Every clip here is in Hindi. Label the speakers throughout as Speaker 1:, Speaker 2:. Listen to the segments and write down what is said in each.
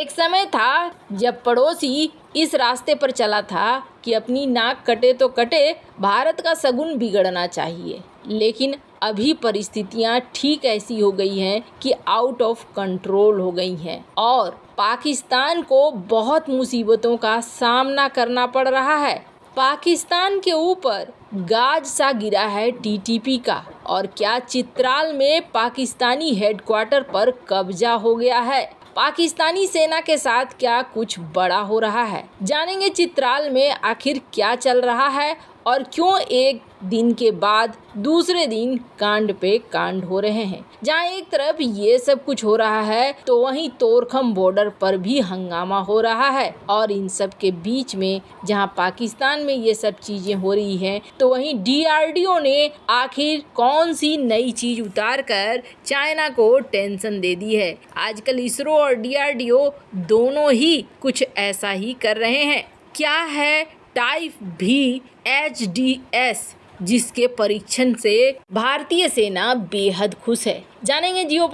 Speaker 1: एक समय था जब पड़ोसी इस रास्ते पर चला था कि अपनी नाक कटे तो कटे भारत का सगुन बिगड़ना चाहिए लेकिन अभी परिस्थितियां ठीक ऐसी हो गई हैं कि आउट ऑफ कंट्रोल हो गई हैं और पाकिस्तान को बहुत मुसीबतों का सामना करना पड़ रहा है पाकिस्तान के ऊपर गाज सा गिरा है टीटीपी का और क्या चित्राल में पाकिस्तानी हेडक्वार्टर पर कब्जा हो गया है पाकिस्तानी सेना के साथ क्या कुछ बड़ा हो रहा है जानेंगे चित्राल में आखिर क्या चल रहा है और क्यों एक दिन के बाद दूसरे दिन कांड पे कांड हो रहे हैं जहाँ एक तरफ ये सब कुछ हो रहा है तो वहीं तोरखम बॉर्डर पर भी हंगामा हो रहा है और इन सब के बीच में जहाँ पाकिस्तान में ये सब चीजें हो रही हैं तो वहीं डीआरडीओ ने आखिर कौन सी नई चीज उतार कर चाइना को टेंशन दे दी है आजकल इसरो और डी दोनों ही कुछ ऐसा ही कर रहे हैं क्या है टाइप भी एच डी एस जिसके परीक्षण से भारतीय सेना बेहद खुश है जानेंगे जियो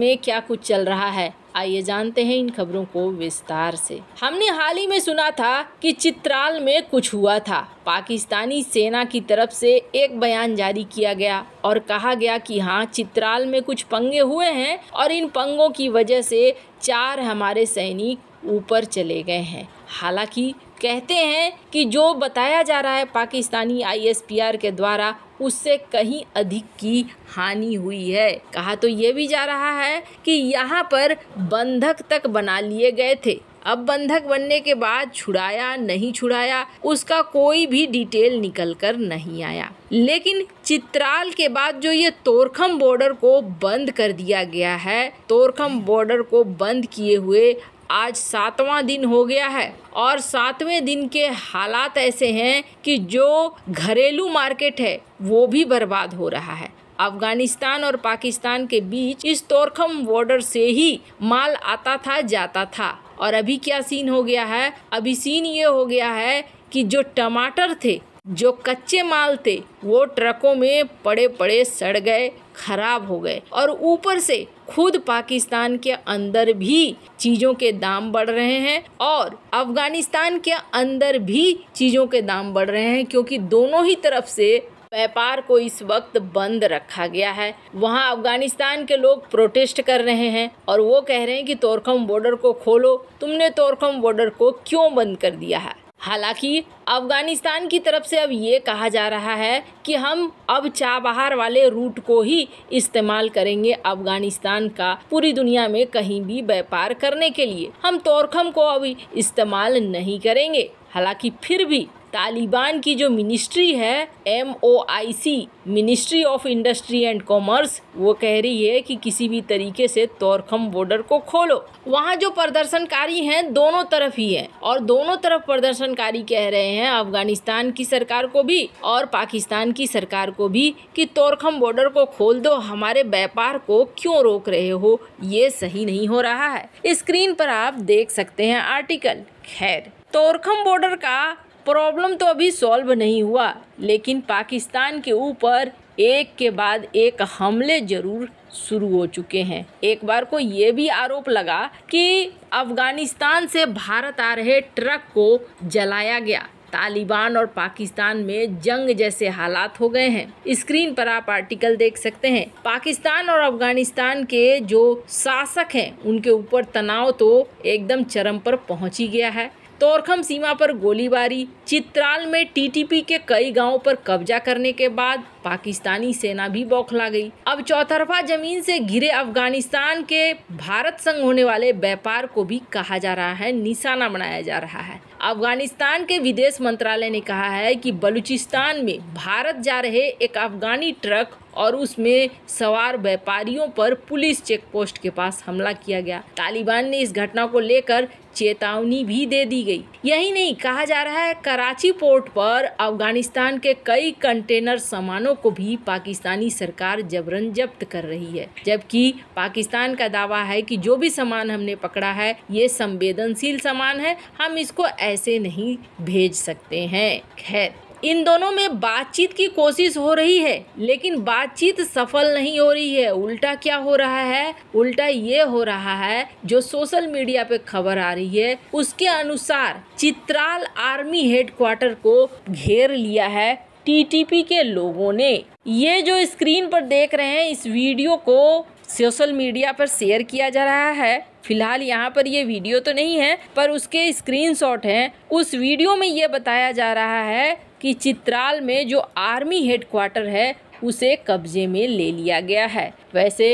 Speaker 1: में क्या कुछ चल रहा है आइए जानते हैं इन खबरों को विस्तार से हमने हाल ही में सुना था कि चित्राल में कुछ हुआ था पाकिस्तानी सेना की तरफ से एक बयान जारी किया गया और कहा गया कि हाँ चित्राल में कुछ पंगे हुए हैं और इन पंगों की वजह से चार हमारे सैनिक ऊपर चले गए हैं हालांकि कहते हैं कि जो बताया जा रहा है पाकिस्तानी आईएसपीआर के द्वारा उससे कहीं अधिक की हानि हुई है कहा तो ये भी जा रहा है कि यहाँ पर बंधक तक बना लिए गए थे अब बंधक बनने के बाद छुड़ाया नहीं छुड़ाया उसका कोई भी डिटेल निकल कर नहीं आया लेकिन चित्राल के बाद जो ये तोरखम बॉर्डर को बंद कर दिया गया है तोरखम बॉर्डर को बंद किए हुए आज सातवां दिन हो गया है और सातवें दिन के हालात ऐसे हैं कि जो घरेलू मार्केट है वो भी बर्बाद हो रहा है अफगानिस्तान और पाकिस्तान के बीच इस तोरखम बॉर्डर से ही माल आता था जाता था और अभी क्या सीन हो गया है अभी सीन ये हो गया है कि जो टमाटर थे जो कच्चे माल थे वो ट्रकों में पड़े पड़े सड़ गए खराब हो गए और ऊपर से खुद पाकिस्तान के अंदर भी चीज़ों के दाम बढ़ रहे हैं और अफगानिस्तान के अंदर भी चीज़ों के दाम बढ़ रहे हैं क्योंकि दोनों ही तरफ से व्यापार को इस वक्त बंद रखा गया है वहाँ अफगानिस्तान के लोग प्रोटेस्ट कर रहे हैं और वो कह रहे हैं कि तोरखम बॉर्डर को खोलो तुमने तोरखम बॉर्डर को क्यों बंद कर दिया है हालांकि अफ़गानिस्तान की तरफ से अब ये कहा जा रहा है कि हम अब चाबहार वाले रूट को ही इस्तेमाल करेंगे अफ़गानिस्तान का पूरी दुनिया में कहीं भी व्यापार करने के लिए हम तोरखम को अभी इस्तेमाल नहीं करेंगे हालांकि फिर भी तालिबान की जो मिनिस्ट्री है M O I C ministry of industry and commerce वो कह रही है कि किसी भी तरीके से तोरखम बॉर्डर को खोलो वहाँ जो प्रदर्शनकारी हैं दोनों तरफ ही है और दोनों तरफ प्रदर्शनकारी कह रहे हैं अफगानिस्तान की सरकार को भी और पाकिस्तान की सरकार को भी कि तोरखम बॉर्डर को खोल दो हमारे व्यापार को क्यों रोक रहे हो ये सही नहीं हो रहा है स्क्रीन पर आप देख सकते हैं आर्टिकल खैर तोरखम बॉर्डर का प्रॉब्लम तो अभी सॉल्व नहीं हुआ लेकिन पाकिस्तान के ऊपर एक के बाद एक हमले जरूर शुरू हो चुके हैं एक बार को ये भी आरोप लगा कि अफगानिस्तान से भारत आ रहे ट्रक को जलाया गया तालिबान और पाकिस्तान में जंग जैसे हालात हो गए हैं स्क्रीन पर आप आर्टिकल देख सकते हैं पाकिस्तान और अफगानिस्तान के जो शासक हैं उनके ऊपर तनाव तो एकदम चरम पर पहुंच ही गया है तोरखम सीमा पर गोलीबारी चित्राल में टीटीपी के कई गांवों पर कब्जा करने के बाद पाकिस्तानी सेना भी बौखला गई अब चौतरफा जमीन से घिरे अफगानिस्तान के भारत संग होने वाले व्यापार को भी कहा जा रहा है निशाना बनाया जा रहा है अफगानिस्तान के विदेश मंत्रालय ने कहा है कि बलूचिस्तान में भारत जा रहे एक अफगानी ट्रक और उसमें सवार व्यापारियों पर पुलिस चेक पोस्ट के पास हमला किया गया तालिबान ने इस घटना को लेकर चेतावनी भी दे दी गई यही नहीं कहा जा रहा है कराची पोर्ट पर अफगानिस्तान के कई कंटेनर सामानों को भी पाकिस्तानी सरकार जबरन जब्त कर रही है जबकि पाकिस्तान का दावा है कि जो भी सामान हमने पकड़ा है ये संवेदनशील सामान है हम इसको ऐसे नहीं भेज सकते हैं खैर इन दोनों में बातचीत की कोशिश हो रही है लेकिन बातचीत सफल नहीं हो रही है उल्टा क्या हो रहा है उल्टा ये हो रहा है जो सोशल मीडिया पे खबर आ रही है उसके अनुसार चित्राल आर्मी हेडक्वार्टर को घेर लिया है टीटीपी के लोगों ने ये जो स्क्रीन पर देख रहे हैं इस वीडियो को सोशल मीडिया पर शेयर किया जा रहा है फिलहाल यहाँ पर ये वीडियो तो नहीं है पर उसके स्क्रीनशॉट हैं उस वीडियो में ये बताया जा रहा है कि चित्राल में जो आर्मी हेडक्वार्टर है उसे कब्जे में ले लिया गया है वैसे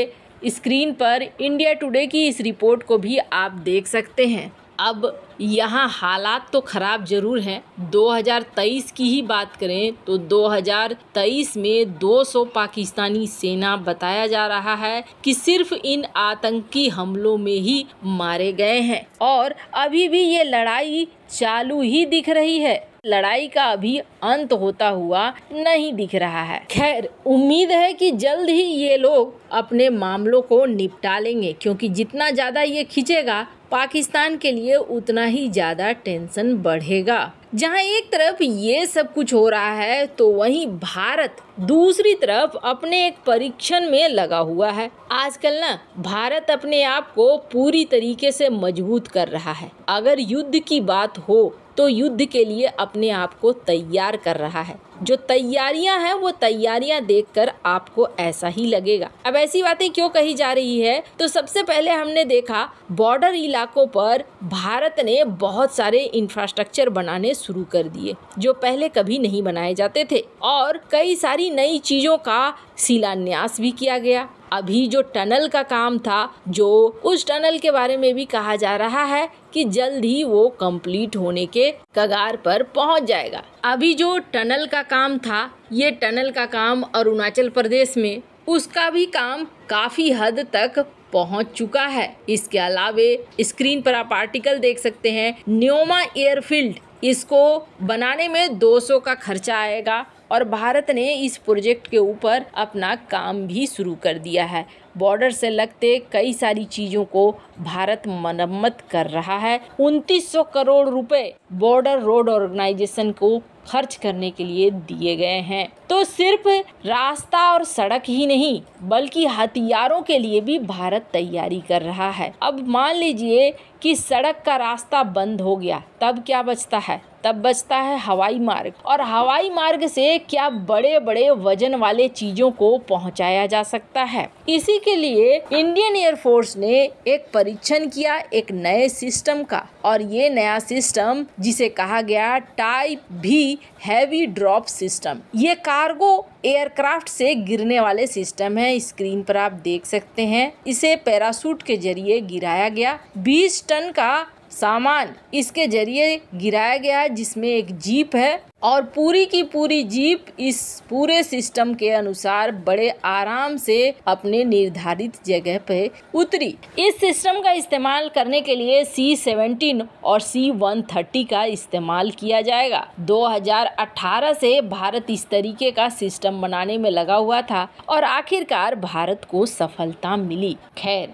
Speaker 1: स्क्रीन पर इंडिया टुडे की इस रिपोर्ट को भी आप देख सकते हैं अब यहाँ हालात तो ख़राब ज़रूर हैं 2023 की ही बात करें तो 2023 में 200 पाकिस्तानी सेना बताया जा रहा है कि सिर्फ इन आतंकी हमलों में ही मारे गए हैं और अभी भी ये लड़ाई चालू ही दिख रही है लड़ाई का अभी अंत होता हुआ नहीं दिख रहा है खैर उम्मीद है कि जल्द ही ये लोग अपने मामलों को निपटा लेंगे क्योंकि जितना ज़्यादा ये खींचेगा पाकिस्तान के लिए उतना ही ज़्यादा टेंशन बढ़ेगा जहाँ एक तरफ ये सब कुछ हो रहा है तो वहीं भारत दूसरी तरफ अपने एक परीक्षण में लगा हुआ है आजकल ना भारत अपने आप को पूरी तरीके से मजबूत कर रहा है अगर युद्ध की बात हो तो युद्ध के लिए अपने आप को तैयार कर रहा है जो तैयारियां हैं वो तैयारियां देखकर आपको ऐसा ही लगेगा अब ऐसी बातें क्यों कही जा रही है तो सबसे पहले हमने देखा बॉर्डर इलाकों पर भारत ने बहुत सारे इंफ्रास्ट्रक्चर बनाने शुरू कर दिए जो पहले कभी नहीं बनाए जाते थे और कई सारी नई चीज़ों का शिलान्यास भी किया गया अभी जो टनल का काम था जो उस टनल के बारे में भी कहा जा रहा है कि जल्द ही वो कंप्लीट होने के कगार पर पहुंच जाएगा अभी जो टनल का काम था ये टनल का काम अरुणाचल प्रदेश में उसका भी काम काफ़ी हद तक पहुंच चुका है इसके अलावे स्क्रीन पर आप आर्टिकल देख सकते हैं न्योमा एयरफील्ड इसको बनाने में 200 का खर्चा आएगा और भारत ने इस प्रोजेक्ट के ऊपर अपना काम भी शुरू कर दिया है बॉर्डर से लगते कई सारी चीज़ों को भारत मरम्मत कर रहा है 2900 करोड़ रुपए बॉर्डर रोड ऑर्गेनाइजेशन को खर्च करने के लिए दिए गए हैं तो सिर्फ रास्ता और सड़क ही नहीं बल्कि हथियारों के लिए भी भारत तैयारी कर रहा है अब मान लीजिए कि सड़क का रास्ता बंद हो गया तब क्या बचता है तब बचता है हवाई मार्ग और हवाई मार्ग से क्या बड़े बड़े वजन वाले चीजों को पहुंचाया जा सकता है इसी के लिए इंडियन एयरफोर्स ने एक परीक्षण किया एक नए सिस्टम का और ये नया सिस्टम जिसे कहा गया टाइप भी हैवी ड्रॉप सिस्टम ये कार्गो एयरक्राफ्ट से गिरने वाले सिस्टम है स्क्रीन पर आप देख सकते हैं इसे पैरासूट के जरिए गिराया गया 20 टन का सामान इसके जरिए गिराया गया है जिसमें एक जीप है और पूरी की पूरी जीप इस पूरे सिस्टम के अनुसार बड़े आराम से अपने निर्धारित जगह पे उतरी इस सिस्टम का इस्तेमाल करने के लिए सी सेवनटीन और सी वन थर्टी का इस्तेमाल किया जाएगा 2018 से भारत इस तरीके का सिस्टम बनाने में लगा हुआ था और आखिरकार भारत को सफलता मिली खैर